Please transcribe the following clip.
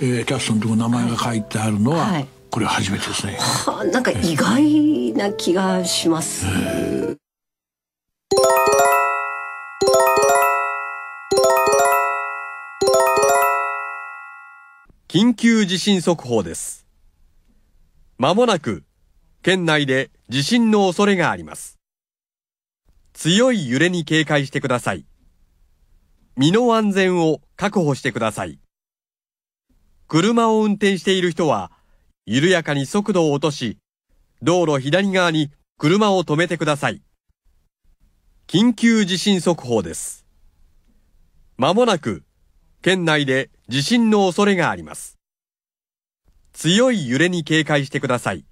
えー、キャストのとこ名前が書いてあるのは、はい、これ初めてですね、はあ、なんか意外な気がします、えー、緊急地震速報ですまもなく県内で地震の恐れがあります強い揺れに警戒してください身の安全を確保してください車を運転している人は、緩やかに速度を落とし、道路左側に車を止めてください。緊急地震速報です。まもなく、県内で地震の恐れがあります。強い揺れに警戒してください。